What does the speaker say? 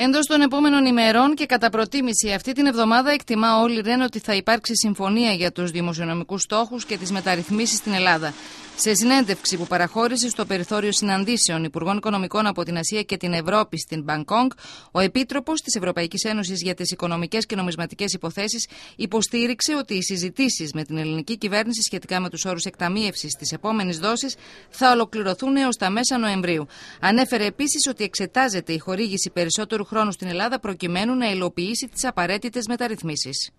Εντός των επόμενων ημερών και κατά προτίμηση αυτή την εβδομάδα εκτιμά όλοι Ρεν ότι θα υπάρξει συμφωνία για τους δημοσιονομικούς στόχους και τις μεταρρυθμίσεις στην Ελλάδα. Σε συνέντευξη που παραχώρησε στο περιθώριο συναντήσεων Υπουργών Οικονομικών από την Ασία και την Ευρώπη στην Μπαγκόγκ, ο Επίτροπος της Ευρωπαϊκής Ένωσης για τις Οικονομικές και Νομισματικές Υποθέσεις υποστήριξε ότι οι συζητήσεις με την ελληνική κυβέρνηση σχετικά με τους όρους εκταμείευση της επόμενης δόσης θα ολοκληρωθούν έως τα μέσα Νοεμβρίου. Ανέφερε επίσης ότι εξετάζεται η χορήγηση περισσότερου χρόνου στην Ελλάδα προκειμένου να υλοποιήσει τις απαραίτητες μεταρρυθμίσεις.